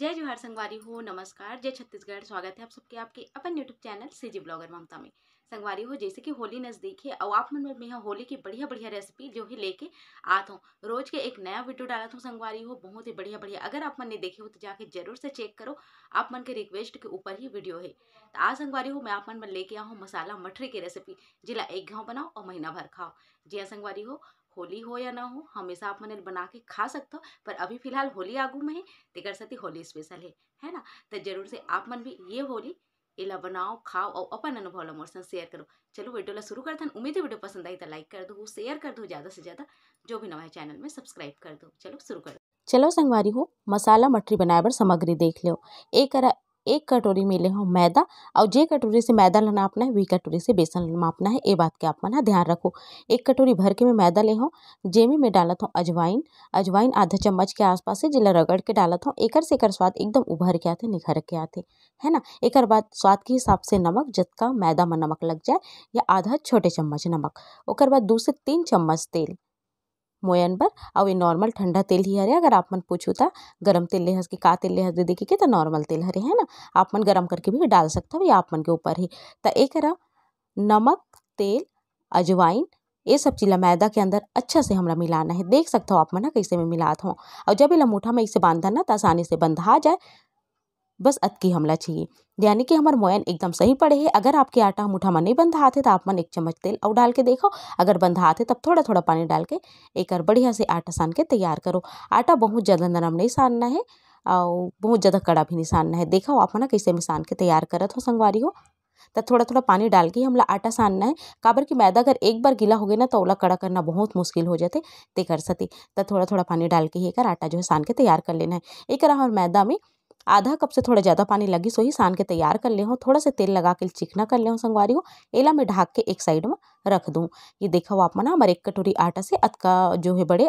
जय जोहार संगवारी हो नमस्कार जय छत्तीसगढ़ स्वागत है आप सबके आपके अपन YouTube channel CG blogger Mamta में संगवारी हो जैसे कि होली नज़दीक है और आप मन में मैं होली की बढ़िया बढ़िया रेसिपी जो है लेके आता हूँ रोज़ के एक नया वीडियो डाला था संगवारी हो बहुत ही बढ़िया बढ़िया अगर आप मन ने देखे हो तो जाके जरूर से चेक करो आप मन के रिक्वेस्ट के ऊपर ही वीडियो है तो आज संगवारी हो मैं आप मन में लेके आऊँ मसाला मठरी की रेसिपी जिला एक घाव बनाओ और महीना भर खाओ जी हाँ संगवारी हो होली हो या ना हो हमेशा आप मैंने बना के खा सकते हो पर अभी फिलहाल होली आगू में है तेकर सती होली स्पेशल है है ना तो जरूर से आप मन भी ये होली इला बनाओ खाओ और अपन अनुभव लो मोर शेयर करो चलो वीडियो ला शुरू करते हैं उम्मीद है वीडियो पसंद आई तो लाइक कर दो शेयर कर दो ज़्यादा से ज़्यादा जो भी नवा चैनल में सब्सक्राइब कर दो चलो शुरू कर चलो संगवारी हो मसाला मटरी बनाए बर सामग्री देख लो एक करा एक कटोरी में ले हूँ मैदा और जे कटोरी से मैदा लेना अपना है वही कटोरी से बेसन मापना है ये बात के आप मन ध्यान रखो एक कटोरी भर के मैं मैदा ले हूँ जेमे में डालत हूँ अजवाइन अजवाइन आधा चम्मच के आसपास से जिला रगड़ के डालत हूँ एकर से एकर स्वाद एकदम उभर के आते निखर के आते है ना एक बाद स्वाद के हिसाब से नमक जतका मैदा में नमक लग जाए या आधा छोटे चम्मच नमक और बाद दो से तीन चम्मच तेल मोयन बर और ये नॉर्मल ठंडा तेल ही हरे अगर आप मन पूछू था गरम तेल लेहस के का तेल लेहस देखे के तो नॉर्मल तेल हरे है ना आप मन गरम करके भी डाल सकता हो ये आप मन के ऊपर ही तो एक नमक तेल अजवाइन ये सब चीज़ मैदा के अंदर अच्छा से हमरा मिलाना है देख सकता हो आप मन कैसे मैं मिलाता हूँ और जब इला लमूठा में इसे बांधा ना तो आसानी से बंधा जाए बस अतकी हमला चाहिए यानी कि हमारे मोयन एकदम सही पड़े है अगर आपके आटा मुठा में नहीं बंधा आते तो आप मन एक चम्मच तेल और डाल के देखो अगर बंधा आते तब थोड़ा थोड़ा पानी डाल के एक और बढ़िया से आटा सान के तैयार करो आटा बहुत ज़्यादा नरम नहीं सानना है और बहुत ज़्यादा कड़ा भी नहीं सानना है देखो आप ना कैसे मैं सान के तैयार करत हो संगवारी हो तब थोड़ा थोड़ा पानी डाल के हमला आटा सानना है काबर की मैदा अगर एक बार गीला हो गया ना तो ओला कड़ा करना बहुत मुश्किल हो जाते ते कर सती तब थोड़ा थोड़ा पानी डाल के ही एक आटा जो है सान के तैयार कर लेना है एक हमारे मैदा में आधा कप से थोड़ा ज़्यादा पानी लगी सो ही सान के तैयार कर ले हूँ थोड़ा सा तेल लगा के चिकना कर ले हूँ संगवारी हो एला में ढाक के एक साइड में रख दूँ ये देखा हो आप मना हमारे एक कटोरी आटा से अतका जो है बड़े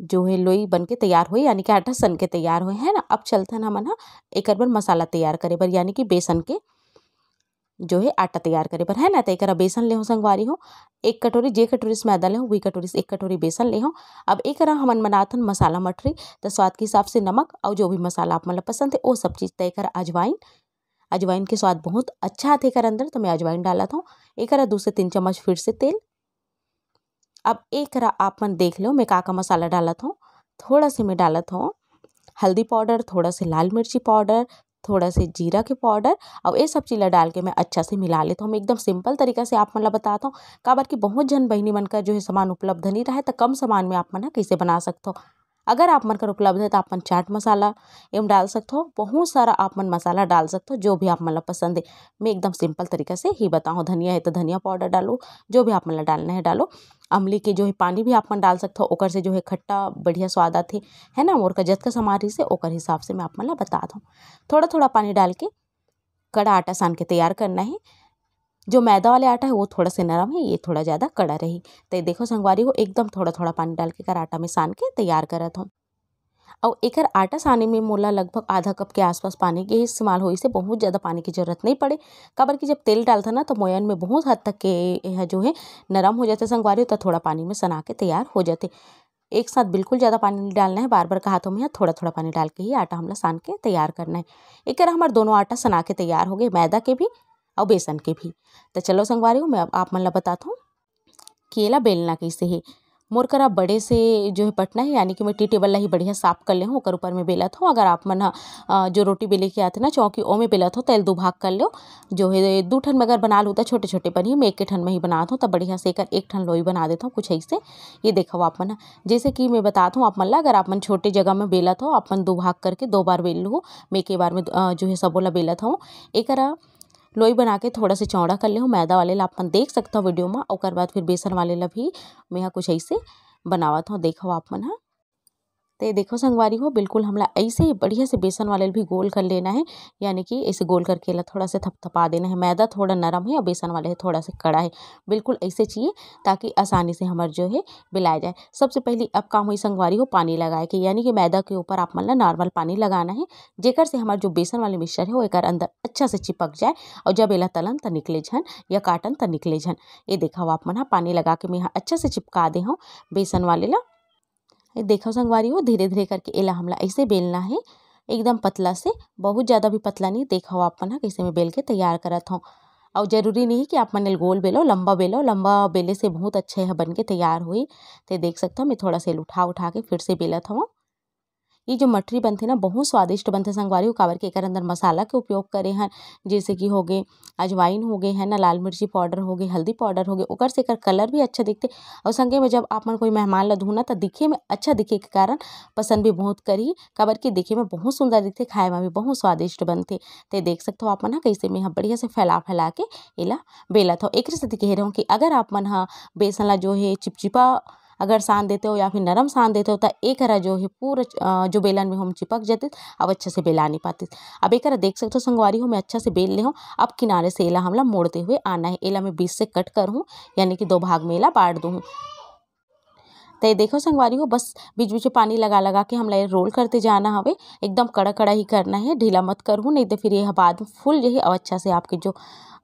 जो है लोई बन के तैयार हुई यानी कि आटा सन के तैयार हुए है ना अब चलते ना मना एक बार मसाला तैयार करे पर यानी कि बेसन के जो है आटा तैयार करे पर है ना तो एक बेसन ले हो संगवारी हो एक कटोरी जे कटोरी से मैदा ले हो वही कटोरी से एक कटोरी बेसन ले हो अब एक रहा हमन बनाथन मसाला मठरी तो स्वाद के हिसाब से नमक और जो भी मसाला आप मतलब पसंद है वो सब चीज़ तय करा अजवाइन अजवाइन के स्वाद बहुत अच्छा थे कर अंदर तो मैं अजवाइन डाला था एक रहा दो से तीन चम्मच फिर से तेल अब एक रहा आप मन देख लो मैं काका मसाला डाला था थोड़ा से मैं डाला था हल्दी पाउडर थोड़ा से लाल मिर्ची पाउडर थोड़ा से जीरा के पाउडर और ये सब चीला डाल के मैं अच्छा से मिला लेता हूँ मैं एकदम सिंपल तरीका से आप मन मतलब बताता हूँ काबर कि बहुत जन बहनी मन का जो है सामान उपलब्ध नहीं रहा है तो कम सामान में आप मन कैसे बना सकते हो अगर आप मन कर उपलब्ध है तो आप मन चाट मसाला एवं डाल सकते हो बहुत सारा आप मन मसाला डाल सकते हो जो भी आप मतलब पसंद है मैं एकदम सिंपल तरीके से ही बताऊँ धनिया है तो धनिया पाउडर डालो जो भी आप मतलब डालना है डालो अमली के जो है पानी भी आप मन डाल हो ओकर से जो है खट्टा बढ़िया स्वाद आते है ना मोर का जतका से ओकर हिसाब से मैं आप मन ला बता दूँ थोड़ा थोड़ा पानी डाल के कड़ा आटा सान के तैयार करना है जो मैदा वाले आटा है वो थोड़ा सा नरम है ये थोड़ा ज़्यादा कड़ा रही तो देखो संगवारी को एकदम थोड़ा थोड़ा पानी डाल के कर आटा में सान के तैयार करत हूँ और एकर आटा साने में मोला लगभग आधा कप के आसपास पानी के इस्तेमाल हो से बहुत ज़्यादा पानी की ज़रूरत नहीं पड़े कबर कि जब तेल डालता ना तो मोयन में बहुत हद तक के यह जो है नरम हो जाते संगवारी तो थोड़ा पानी में सना के तैयार हो जाते एक साथ बिल्कुल ज़्यादा पानी नहीं डालना है बार बार का हाथों में थोड़ा थोड़ा पानी डाल के ही आटा हमला सान के तैयार करना है एक हमारे दोनों आटा सना के तैयार हो गए मैदा के भी और बेसन के भी तो चलो संगवारी मैं आप मतलब बताता हूँ केला बेलना कैसे है मोर करा बड़े से जो है पटना है यानी कि टी टेबल ला ही बढ़िया साफ कर ले हूँ ऊपर में बेलत हूँ अगर आप मन जो रोटी बेले के आते ना चौकी ओ में बेलत हो तेल दो भाग कर लो जो है दो ठन में अगर बना लूँ तो छोटे छोटे पर मैं एक ठन में ही बना दूँ तब बढ़िया से कर एक ठन लोई बना देता हूँ कुछ ऐसे ये देखो आप मन जैसे कि मैं बताता हूँ आप मन ला अगर आप मन छोटे जगह में बेलत हो आप मन दो भाग करके दो बार बेल लूँ मैं एक बार में जो है सबोला बेलत हूँ एक लोई बना के थोड़ा सा चौड़ा कर ले हूँ मैदा वाले ला अपन देख सकता हूँ वीडियो में और बाद फिर बेसन वाले ला भी मैं कुछ ऐसे बनावा हूँ देखो आप मन हाँ तो देखो संगवारी हो बिल्कुल हमला ऐसे ही बढ़िया से बेसन वाले भी गोल कर लेना है यानी कि ऐसे गोल करके थोड़ा सा थपथपा देना है मैदा थोड़ा नरम है और बेसन वाले है थोड़ा सा कड़ा है बिल्कुल ऐसे चाहिए ताकि आसानी से हमारे जो है बिलाया जाए सबसे पहले अब काम हुई संगवारी हो पानी लगाए के यानी कि मैदा के ऊपर आप मतलब नॉर्मल पानी लगाना है जेकर से हमारा जो बेसन वाले मिक्सर है वो एक अंदर अच्छा से चिपक जाए और जब एला तलन तो निकले झन या काटन तो निकले झन ये देखा आप मना हाँ, पानी लगा के मैं यहाँ अच्छा से चिपका दे हूँ बेसन वाले ला देखो संगवारी हो धीरे धीरे करके एला हमला ऐसे बेलना है एकदम पतला से बहुत ज़्यादा भी पतला नहीं देखो आप मन कैसे मैं बेल के तैयार करत हूँ और जरूरी नहीं कि आप मन गोल बेलो लंबा बेलो लंबा बेले से बहुत अच्छे है बन के तैयार हुई तो देख सकते हो मैं थोड़ा सा उठा उठा के फिर से बेलत हूँ ये जो मटरी बनते ना बहुत स्वादिष्ट बनते संगवारी वो काबर के एक अंदर मसाला के उपयोग करे हैं जैसे कि हो गए अजवाइन हो गए है ना लाल मिर्ची पाउडर हो गए हल्दी पाउडर हो गए ओकर से एकर कलर भी अच्छा दिखते और संगे में जब आप मन कोई मेहमान ल ना तो दिखे में अच्छा दिखे के कारण पसंद भी बहुत करी काबर के दिखे में बहुत सुंदर दिखते खाए में भी बहुत स्वादिष्ट बनते तो देख सकते हो आप मन हाँ, कैसे में बढ़िया से फैला फैला के एला बेलत हो एक सेती कह रहा हूँ कि अगर आप मन हाँ, बेसन ला जो है चिपचिपा अगर सान देते हो या फिर नरम सान देते हो तो एक जो है पूरा जो बेलन में हम चिपक जाते अब अच्छे से बेला नहीं पाते अब एक देख सकते हो संगवारी हो मैं अच्छा से बेल ले हूँ अब किनारे से एला हमला मोड़ते हुए आना है एला मैं बीस से कट करूँ यानी कि दो भाग में एला बांट दूँ तो ये देखो संगवारी हो बस बीच बीच में पानी लगा लगा के हमला रोल करते जाना हमें एकदम कड़ा कड़ा ही करना है ढीला मत करूँ नहीं तो फिर यह बाद में फूल जाही और अच्छा से आपके जो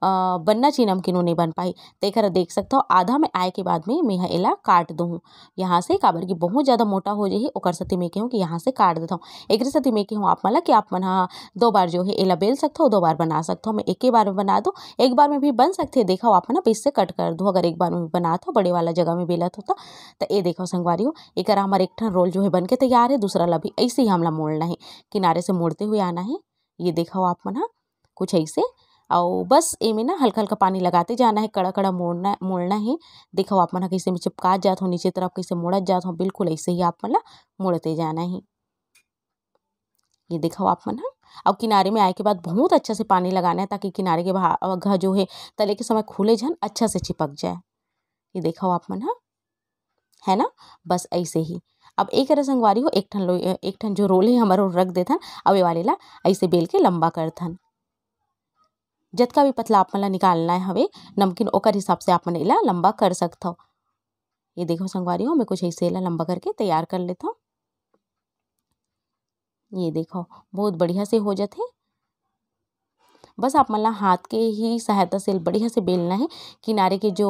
बनना चाहिए नमकीन नहीं बन पाई तो एक देख सकता हो आधा में आए के बाद में मैं यहाँ एला काट दूँ यहाँ से काबर की बहुत ज़्यादा मोटा हो जाए और सती मैं कहूँ कि यहाँ से काट देता हूँ एक सती मैं कहूँ आप माला कि आप मना हाँ, दो बार जो है एला बेल सकते हो दो बार बना सकते हो मैं एक ही बार में बना दूँ एक बार में भी बन सकते देखा हो आप ना पीस तो से कट कर दूँ अगर एक बार में बना था तो बड़े वाला जगह में बेला होता तो, तो ये देखो संगवारियों एक हमार एक ठन रोल जो है बन के तैयार है दूसरा ला भी ऐसे ही हमला मोड़ना है किनारे से मोड़ते हुए आना है ये देखा आप मना हाँ? कुछ ऐसे और बस में ना हल्का हल्का पानी लगाते जाना है कड़ा कड़ा मोड़ना मोड़ना है देखो आप मना हाँ, कैसे में चिपका जात हो नीचे तरफ कैसे मोड़त जात हो बिल्कुल ऐसे ही आप मना हाँ, मोड़ते जाना है ये देखो आप मना अब किनारे में आए के बाद बहुत अच्छा से पानी लगाना है ताकि किनारे के बाहर जो है तले के समय खुले जन अच्छा से चिपक जाए ये देखो आप मना है ना बस ऐसे ही अब एक अरे संगवारी हो एक ठन लो एक ठन जो रोल है हमारो रख देथन अब ये वाले ला ऐसे बेल के लंबा करथन का भी पतला आप मन ला निकालना है हवे नमकीन ओकर हिसाब से आप मन इला लंबा कर हो ये देखो संगवारी हो मैं कुछ ऐसे इला लंबा करके तैयार कर लेता हूँ ये देखो बहुत बढ़िया से हो जाते बस आप मतलब हाथ के ही सहायता से बढ़िया से बेलना है किनारे के जो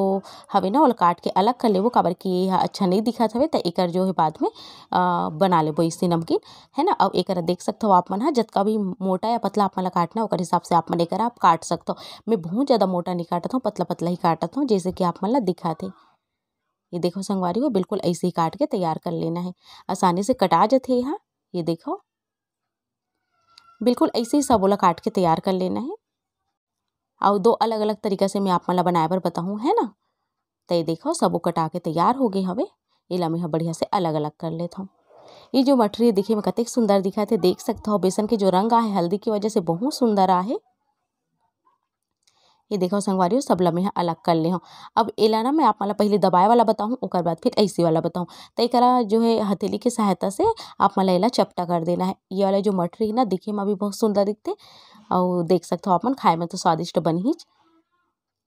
हवे ना वो काट के अलग कर वो काबर की अच्छा नहीं दिखा था त तो एकर जो है बाद में आ, बना वो इससे नमकीन है ना अब एक देख सकते हो आप मन हा जतका भी मोटा या पतला आप मतलब काटना है हिसाब से आप मन एक आप काट सकते हो मैं बहुत ज़्यादा मोटा नहीं काटता हूँ पतला पतला ही काटता हूँ जैसे कि आप मतलब दिखाते दिखा थे ये देखो संगवारी हो बिल्कुल ऐसे ही काट के तैयार कर लेना है आसानी से कटा जाते यहाँ ये देखो बिल्कुल ऐसे ही सबोला काट के तैयार कर लेना है और दो अलग अलग तरीका से मैं आप मला बनाए पर बताऊँ है ना तो ये देखो सबो कटा के तैयार हो गए हवे ये लमे बढ़िया से अलग अलग कर लेता हूँ ये जो मठरी देखे में कतिक सुंदर दिखा थे देख सकता हो बेसन के जो रंग आए हल्दी की वजह से बहुत सुंदर आए ये देखो संगवारी हो सब लम्हे अलग कर ले हो अब एला ना मैं आप माला पहले दबाए वाला बताऊँ और बाद फिर ऐसी वाला बताऊँ तो एक जो है हथेली की सहायता से आप माला एला चपटा कर देना है ये वाला जो मठरी है ना दिखे में अभी बहुत सुंदर दिखते और देख सकते हो अपन खाए में तो स्वादिष्ट बन ही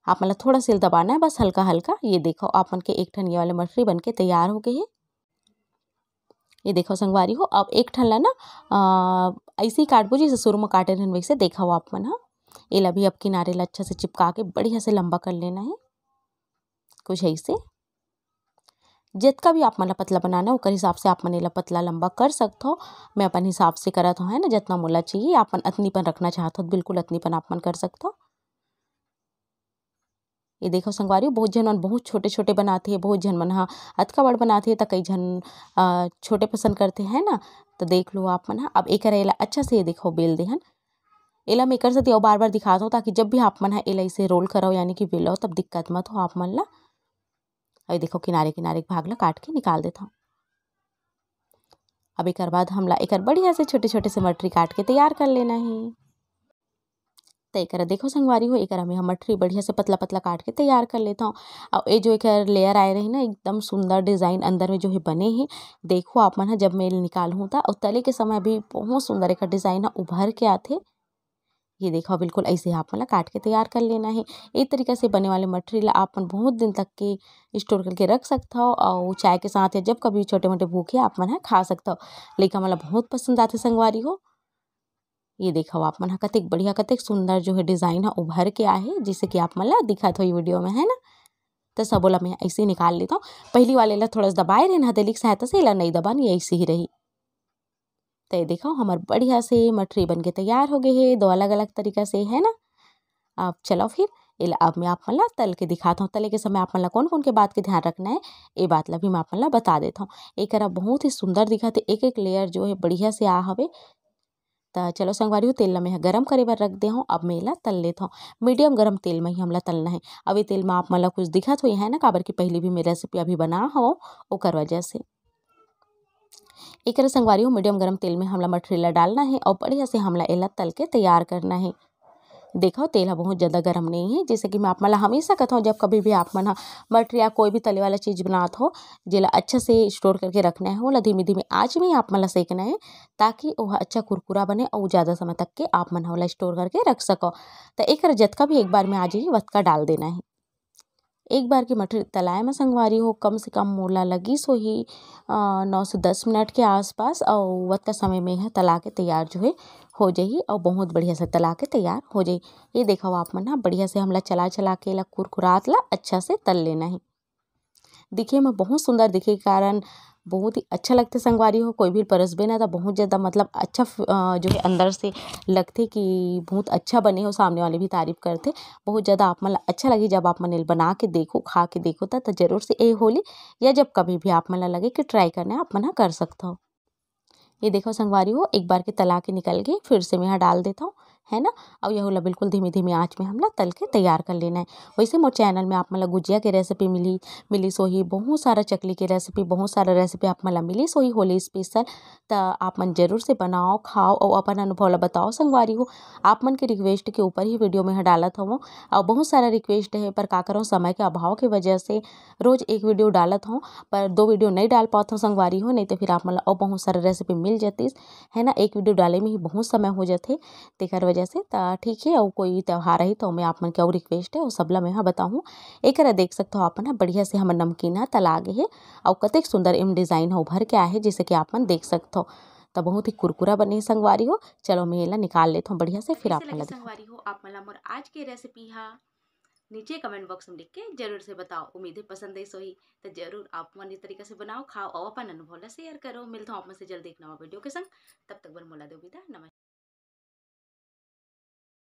आप मतलब थोड़ा सिल दबाना है बस हल्का हल्का ये देखो आपन के एक ठन ये वाले मठरी बन के तैयार हो गई है ये देखो संगवारी हो अब एक ठन ला ना ऐसे ही काटबो जैसे में काटे रहन वैसे देखा हो आप मन हाँ ये लभी अब किनारे अच्छा से चिपका के बढ़िया से लंबा कर लेना है कुछ ऐसे से जितना भी आप मला पतला बनाना है उसके हिसाब से आप मन एला पतला लंबा कर सकते हो मैं अपन हिसाब से करा हूँ है ना जितना मोला चाहिए आपन अतनीपन रखना चाहते हो तो बिल्कुल अतनीपन आप मन कर सकते हो ये देखो संगवारी बहुत झन मन बहुत छोटे छोटे बनाते हैं बहुत झन मन हाँ अतका बड़ बनाते हैं तो कई झन छोटे पसंद करते हैं ना तो देख लो आप मन हाँ। अब एक अच्छा से ये देखो बेल देहन एला मेकर सेती अउ बार बार दिखा दो ताकि जब भी आप मन है एला इसे रोल करो यानी कि बेलो तब दिक्कत मत हो आप मन ला अभी देखो किनारे किनारे के भाग ला काट के निकाल देता हूँ अब एक बाद हमला एक बढ़िया से छोटे छोटे से मटरी काट के तैयार कर लेना है तो एक देखो संगवारी हो एक हमें हम मटरी बढ़िया से पतला पतला काट के तैयार कर लेता हूँ और ये जो एक लेयर आए रही ना एकदम सुंदर डिज़ाइन अंदर में जो है बने हैं देखो आप मन जब मैं निकालूँ था और तले के समय भी बहुत सुंदर एक डिज़ाइन है उभर के आते ये देखो बिल्कुल ऐसे आप मतलब काट के तैयार कर लेना है एक तरीके से बने वाले मटेरियल आप बहुत दिन तक के स्टोर करके रख सकता हो और चाय के साथ या जब कभी छोटे मोटे भूखे आप मन खा सकता हो लेकिन हमारा बहुत पसंद आते संगवारी हो ये देखो आप मन कतिक बढ़िया कतिक सुंदर जो है डिज़ाइन है उभर के आए जिससे कि आप मतलब दिखा था ये वीडियो में है ना तो सब बोला मैं ऐसे ही निकाल लेता हूँ पहली वाले ला थोड़ा सा दबाए रहना दिल्ली सहायता से ला नहीं दबानी ऐसे ही रही तो ये देखो हमार बढ़िया से मठरी बन के तैयार हो गए है दो अलग अलग तरीका से है ना अब चलो फिर अब मैं आप मन ला तल के दिखाता हूँ तले के समय आप मन ला कौन कौन के बात के ध्यान रखना है ये बात ला भी मैं आप मन ला बता देता हूँ एक बहुत ही सुंदर दिखाते एक एक लेयर जो है बढ़िया से आ हवे तो चलो संगवारी हो तेल ला मैं गरम करे बार रख दे हूँ अब मैं इला तल लेता हूँ मीडियम गरम तेल में ही हमला तलना है अब ये तेल में आप मन ला कुछ दिखा तो है ना काबर की पहले भी मेरी रेसिपी अभी बना हो ओकर वजह से एक संगवारी मीडियम गर्म तेल में हमला मठरीला डालना है और बढ़िया से हमला एला तल के तैयार करना है देखो तेल हा बहुत ज़्यादा गर्म नहीं है जैसे कि मैं आप मन हमेशा कहता हूँ जब कभी भी आप मन मटर या कोई भी तले वाला चीज़ बनात हो जिला अच्छा से स्टोर करके रखना है वाला धीमे धीमे आज में आप मन सेकना है ताकि वह अच्छा कुरकुरा बने और ज़्यादा समय तक के आप मन वाला स्टोर करके रख सको तो एक का भी एक बार में आज ही वतका डाल देना है एक बार की मटर तलाए में संगवारी हो कम से कम मोला सो ही नौ से दस मिनट के आसपास वक्त का समय में है तला के तैयार जो है हो जाए और बहुत बढ़िया से तला के तैयार हो जाए ये देखो आप मन बढ़िया से हमला चला चला के ला कुरकुरात ला अच्छा से तल लेना है दिखे में बहुत सुंदर दिखे के कारण बहुत ही अच्छा लगते संगवारी हो कोई भी परस ना था तो बहुत ज़्यादा मतलब अच्छा जो है अंदर से लगते कि बहुत अच्छा बने हो सामने वाले भी तारीफ़ करते बहुत ज़्यादा आप मन मतलब अच्छा लगे जब आप मन मतलब बना के देखो खा के देखो था तो, तो जरूर से ए होली या जब कभी भी आप मन मतलब लगे कि ट्राई करना आप मना कर सकता हो ये देखो संगवारी हो एक बार के तला के निकल के फिर से मैं यहाँ डाल देता हूँ है ना और यह होला बिल्कुल धीमी धीमी आँच में हमला तल के तैयार कर लेना है वैसे मोर चैनल में आप मतलब गुजिया के रेसिपी मिली सो ही बहुत सारा चकली के रेसिपी बहुत सारा रेसिपी आप मतलब मिली सो ही होली स्पेशल तो आप मन जरूर से बनाओ खाओ और अपन अनुभव ला बताओ संगवारी हो आप मन के रिक्वेस्ट के ऊपर ही वीडियो में डालत हूँ और बहुत सारा रिक्वेस्ट है पर का करूँ समय के अभाव की वजह से रोज़ एक वीडियो डालत हूँ पर दो वीडियो नहीं डाल पाता हूँ संगवारी हो नहीं तो फिर आप मतलब और बहुत सारा रेसिपी मिल जातीस है ना एक वीडियो डाले में ही बहुत समय हो जाते तेरह वजह से तो ठीक है और कोई त्यौहार रही तो मैं आप मन के और रिक्वेस्ट है और ला मैं हाँ बताऊँ एक देख सकते हो आप ना बढ़िया से हमारे नमकीन है तला गे हे और कतिक सुंदर एम डिज़ाइन हो उभर के आए जिसे कि आप मन देख सकते हो तो बहुत ही कुरकुरा बने संगवारी हो चलो मैं एला निकाल लेता हूँ बढ़िया से फिर आप मला संगवारी हो आप मला और आज की रेसिपी हाँ नीचे कमेंट बॉक्स में लिख के जरूर से बताओ उम्मीद है पसंद है सोई तो जरूर आप मन इस तरीके से बनाओ खाओ और अपन अनुभव शेयर करो मिलता हूँ आप मन से जल्दी एक नवा वीडियो के संग तब तक बन मोला दो विदा नमस्कार